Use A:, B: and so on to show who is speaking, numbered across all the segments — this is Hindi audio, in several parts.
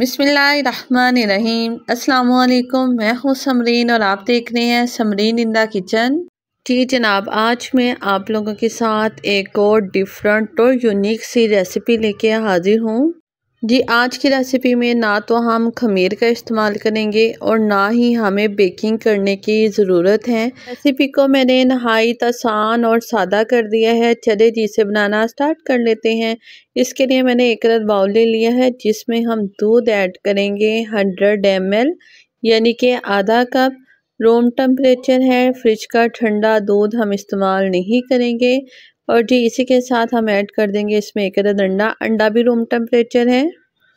A: बिसमीम अल्लाम मैं हूँ समरीन और आप देख रहे हैं समरीन इन द किचन जी जनाब आज मैं आप लोगों के साथ एक और डिफरेंट और यूनिक सी रेसिपी लेके हाज़िर हूँ जी आज की रेसिपी में ना तो हम खमीर का इस्तेमाल करेंगे और ना ही हमें बेकिंग करने की ज़रूरत है रेसिपी को मैंने नहायत आसान और सादा कर दिया है चले जी से बनाना स्टार्ट कर लेते हैं इसके लिए मैंने एक रथ बाउल ले लिया है जिसमें हम दूध ऐड करेंगे हंड्रेड एम यानी कि आधा कप रूम टेम्परेचर है फ्रिज का ठंडा दूध हम इस्तेमाल नहीं करेंगे और जी इसी के साथ हम ऐड कर देंगे इसमें एक अदद अंडा अंडा भी रूम टेम्परेचर है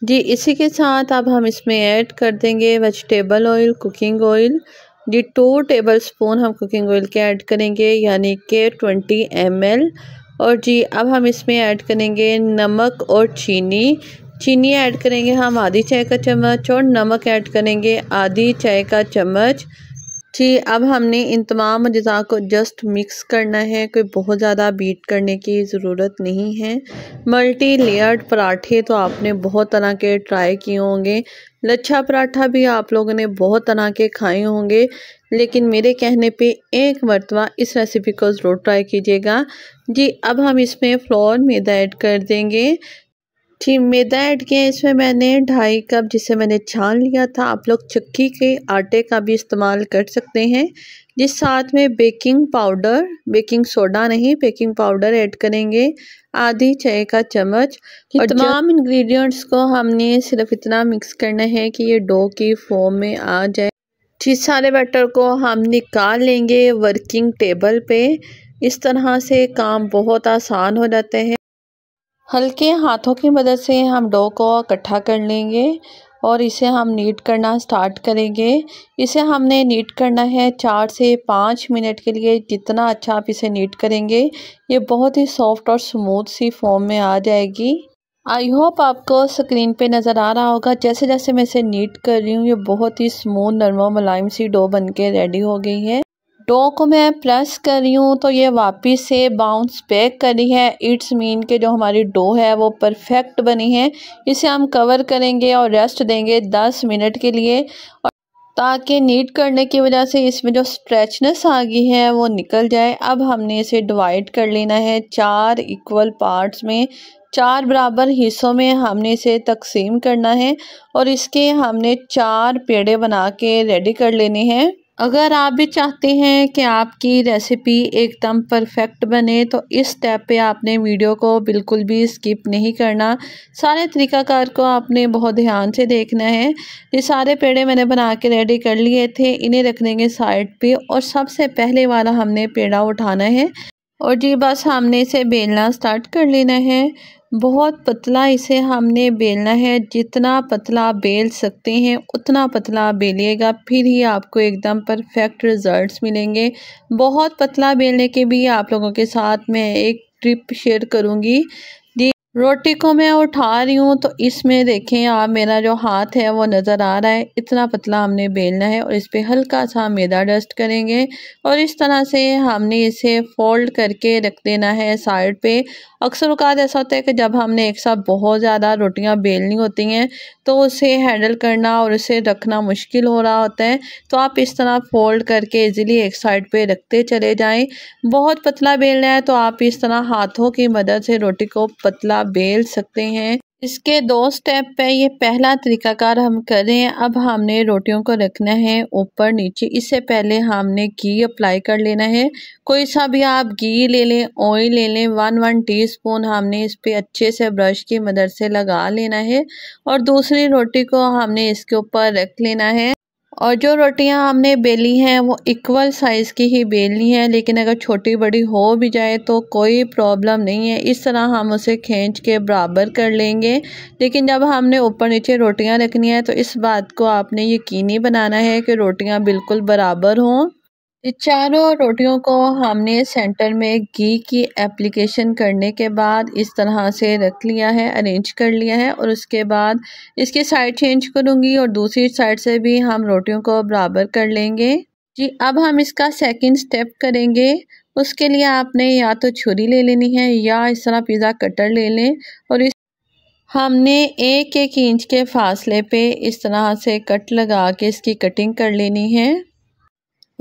A: जी इसी के साथ अब हम इसमें ऐड कर देंगे वेजिटेबल ऑयल कुकिंग ऑयल जी टू टेबल स्पून हम कुकिंग ऑयल के ऐड करेंगे यानी के ट्वेंटी एम और जी अब हम इसमें ऐड करेंगे नमक और चीनी चीनी ऐड करेंगे हम आधी चाय का चम्मच और नमक ऐड करेंगे आधी चाय का चम्मच जी अब हमने इन तमाम अज़ा को जस्ट मिक्स करना है कोई बहुत ज़्यादा बीट करने की ज़रूरत नहीं है मल्टी लेयर्ड पराठे तो आपने बहुत तरह के ट्राई किए होंगे लच्छा पराठा भी आप लोगों ने बहुत तरह के खाए होंगे लेकिन मेरे कहने पे एक मरतबा इस रेसिपी को ज़रूर ट्राई कीजिएगा जी अब हम इसमें फ्लोर मैदा ऐड कर देंगे जी मैदा ऐड किया इसमें मैंने ढाई कप जिसे मैंने छान लिया था आप लोग चक्की के आटे का भी इस्तेमाल कर सकते हैं जिस साथ में बेकिंग पाउडर बेकिंग सोडा नहीं बेकिंग पाउडर ऐड करेंगे आधी चाय का चम्मच और तमाम इंग्रेडिएंट्स को हमने सिर्फ इतना मिक्स करना है कि ये डो की फॉर्म में आ जाए जिस सारे बैटर को हम निकाल लेंगे वर्किंग टेबल पे इस तरह से काम बहुत आसान हो जाते हैं हल्के हाथों की मदद से हम डो को इकट्ठा कर लेंगे और इसे हम नीट करना स्टार्ट करेंगे इसे हमने नीट करना है चार से पाँच मिनट के लिए जितना अच्छा आप इसे नीट करेंगे ये बहुत ही सॉफ्ट और स्मूथ सी फॉर्म में आ जाएगी आई होप आपको स्क्रीन पे नज़र आ रहा होगा जैसे जैसे मैं इसे नीट कर रही हूँ ये बहुत ही स्मूथ नरमा मुलायम सी डो बन के रेडी हो गई है डो को मैं प्रेस कर रही हूँ तो ये वापस से बाउंस बैक कर रही है इट्स मीन के जो हमारी डो है वो परफेक्ट बनी है इसे हम कवर करेंगे और रेस्ट देंगे दस मिनट के लिए और ताकि नीट करने की वजह से इसमें जो स्ट्रेचनेस आ गई है वो निकल जाए अब हमने इसे डिवाइड कर लेना है चार इक्वल पार्ट्स में चार बराबर हिस्सों में हमने इसे तकसीम करना है और इसके हमने चार पेड़े बना के रेडी कर लेने हैं अगर आप भी चाहते हैं कि आपकी रेसिपी एकदम परफेक्ट बने तो इस स्टेप पे आपने वीडियो को बिल्कुल भी स्किप नहीं करना सारे तरीकाकार को आपने बहुत ध्यान से देखना है ये सारे पेड़े मैंने बना के रेडी कर लिए थे इन्हें रख देंगे साइड पे और सबसे पहले वाला हमने पेड़ा उठाना है और जी बस हमने इसे बेलना स्टार्ट कर लेना है बहुत पतला इसे हमने बेलना है जितना पतला बेल सकते हैं उतना पतला बेलिएगा फिर ही आपको एकदम परफेक्ट रिज़ल्ट्स मिलेंगे बहुत पतला बेलने के भी आप लोगों के साथ मैं एक ट्रिप शेयर करूँगी रोटी को मैं उठा रही हूँ तो इसमें देखें आप मेरा जो हाथ है वो नज़र आ रहा है इतना पतला हमने बेलना है और इस पर हल्का सा मैदा डस्ट करेंगे और इस तरह से हमने इसे फोल्ड करके रख देना है साइड पे अक्सर उकात ऐसा होता है कि जब हमने एक साथ बहुत ज़्यादा रोटियाँ बेलनी होती हैं तो उसे हैंडल करना और उसे रखना मुश्किल हो रहा होता है तो आप इस तरह फोल्ड करके इजीली एक साइड पे रखते चले जाएं बहुत पतला बेलना है तो आप इस तरह हाथों की मदद से रोटी को पतला आप बेल सकते हैं इसके दो स्टेप पे ये पहला तरीकाकार हम कर रहे हैं अब हमने रोटियों को रखना है ऊपर नीचे इससे पहले हमने घी अप्लाई कर लेना है कोई सा भी आप घी ले लें ऑयल ले लें वन वन टीस्पून हमने इस पर अच्छे से ब्रश की मदद से लगा लेना है और दूसरी रोटी को हमने इसके ऊपर रख लेना है और जो रोटियां हमने बेली हैं वो इक्वल साइज़ की ही बेलनी है लेकिन अगर छोटी बड़ी हो भी जाए तो कोई प्रॉब्लम नहीं है इस तरह हम उसे खींच के बराबर कर लेंगे लेकिन जब हमने ऊपर नीचे रोटियां रखनी है तो इस बात को आपने यकीनी बनाना है कि रोटियां बिल्कुल बराबर हों ये चारों रोटियों को हमने सेंटर में घी की एप्लीकेशन करने के बाद इस तरह से रख लिया है अरेंज कर लिया है और उसके बाद इसकी साइड चेंज करूँगी और दूसरी साइड से भी हम रोटियों को बराबर कर लेंगे जी अब हम इसका सेकंड स्टेप करेंगे उसके लिए आपने या तो छुरी ले लेनी है या इस तरह पिज़्ज़ा कटर ले लें और इस हमने एक एक इंच के फासले पे इस तरह से कट लगा के इसकी कटिंग कर लेनी है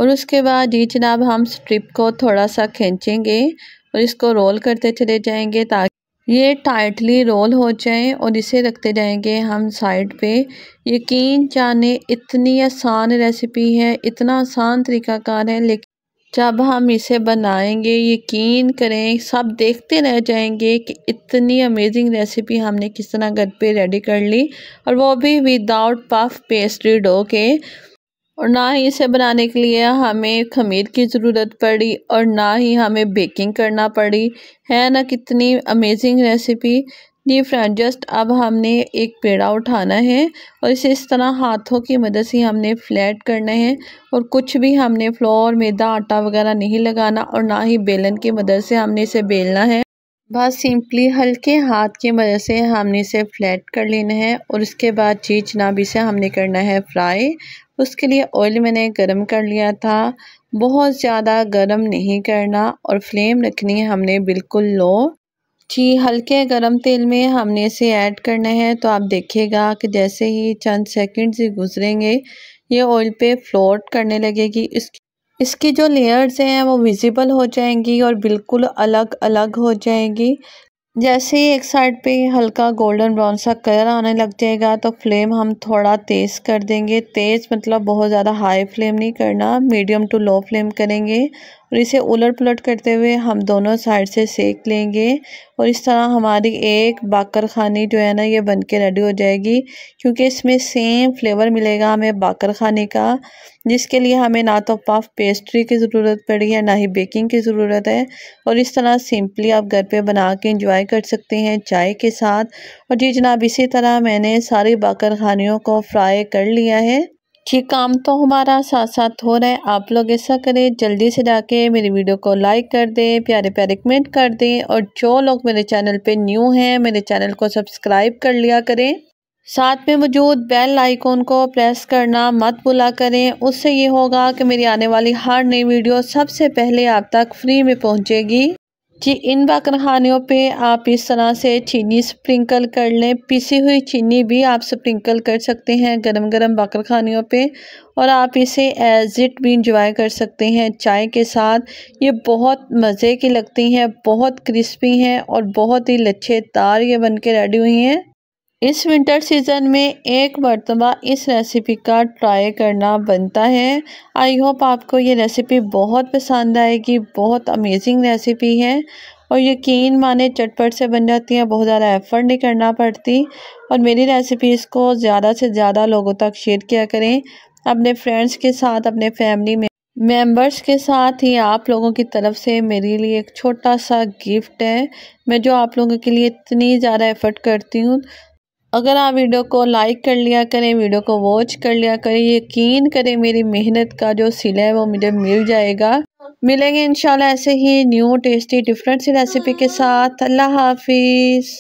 A: और उसके बाद ये जनाब हम स्ट्रिप को थोड़ा सा खींचेंगे और इसको रोल करते चले जाएंगे ताकि ये टाइटली रोल हो जाए और इसे रखते जाएंगे हम साइड पे यकीन जाने इतनी आसान रेसिपी है इतना आसान तरीकाकार है लेकिन जब हम इसे बनाएंगे यकीन करें सब देखते रह जाएंगे कि इतनी अमेजिंग रेसिपी हमने किस तरह घर पे रेडी कर ली और वो भी विदाउट पफ पेस्ट्री डो के और ना ही इसे बनाने के लिए हमें खमीर की ज़रूरत पड़ी और ना ही हमें बेकिंग करना पड़ी है ना कितनी अमेजिंग रेसिपी जी फ्रेंड जस्ट अब हमने एक पेड़ा उठाना है और इसे इस तरह हाथों की मदद से हमने फ्लैट करना है और कुछ भी हमने फ्लोर मैदा आटा वगैरह नहीं लगाना और ना ही बेलन की मदद से हमने इसे बेलना है बस सिंपली हल्के हाथ की मदद से हमने इसे फ्लैट कर लेना है और उसके बाद चीज नाबी से हमने करना है फ्राई उसके लिए ऑयल मैंने गरम कर लिया था बहुत ज़्यादा गरम नहीं करना और फ्लेम रखनी है हमने बिल्कुल लो कि हल्के गरम तेल में हमने इसे ऐड करना है तो आप देखिएगा कि जैसे ही चंद सेकेंड्स से गुजरेंगे ये ऑयल पे फ्लोट करने लगेगी इस इसकी जो लेयर्स हैं वो विजिबल हो जाएंगी और बिल्कुल अलग अलग हो जाएंगी जैसे ही एक साइड पे हल्का गोल्डन ब्राउन सा कलर आने लग जाएगा तो फ्लेम हम थोड़ा तेज़ कर देंगे तेज़ मतलब बहुत ज़्यादा हाई फ्लेम नहीं करना मीडियम टू लो फ्लेम करेंगे और इसे उलट पुलट करते हुए हम दोनों साइड से सेक लेंगे और इस तरह हमारी एक बाकर खानी जो है ना ये बन के रेडी हो जाएगी क्योंकि इसमें सेम फ्लेवर मिलेगा हमें बाकर खाने का जिसके लिए हमें ना तो पफ पेस्ट्री की ज़रूरत पड़ी है ना ही बेकिंग की ज़रूरत है और इस तरह सिंपली आप घर पे बना के इंजॉय कर सकते हैं चाय के साथ और जी जनाब इसी तरह मैंने सारी बाकर खानियों को फ्राई कर लिया है ठीक काम तो हमारा साथ साथ हो रहा है आप लोग ऐसा करें जल्दी से जाके मेरी वीडियो को लाइक कर दें प्यारे प्यारे कमेंट कर दें और जो लोग मेरे चैनल पे न्यू हैं मेरे चैनल को सब्सक्राइब कर लिया करें साथ में मौजूद बेल आइकॉन को प्रेस करना मत भुला करें उससे ये होगा कि मेरी आने वाली हर नई वीडियो सबसे पहले आप तक फ्री में पहुँचेगी जी इन बाकरखानों पे आप इस तरह से चीनी स्प्रिंकल कर लें पिसी हुई चीनी भी आप स्प्रिंकल कर सकते हैं गरम गरम बाकरखानियों पे और आप इसे एज इट भी इंजॉय कर सकते हैं चाय के साथ ये बहुत मज़े की लगती हैं बहुत क्रिस्पी हैं और बहुत ही लच्छेदार ये बन के रेडी हुई हैं इस विंटर सीज़न में एक मरतबा इस रेसिपी का ट्राई करना बनता है आई होप आपको ये रेसिपी बहुत पसंद आएगी बहुत अमेजिंग रेसिपी है और यकीन माने चटपट से बन जाती है बहुत ज़्यादा एफ़र्ट नहीं करना पड़ती और मेरी रेसिपी इसको ज़्यादा से ज़्यादा लोगों तक शेयर किया करें अपने फ्रेंड्स के साथ अपने फैमिली में मेंबर्स के साथ ही आप लोगों की तरफ से मेरे लिए एक छोटा सा गिफ्ट है मैं जो आप लोगों के लिए इतनी ज़्यादा एफ़र्ट करती हूँ अगर आप वीडियो को लाइक कर लिया करें वीडियो को वॉच कर लिया करें यकीन करें मेरी मेहनत का जो सिला है वो मुझे मिल जाएगा मिलेंगे इंशाल्लाह ऐसे ही न्यू टेस्टी डिफरेंट सी रेसिपी के साथ अल्लाह हाफिज़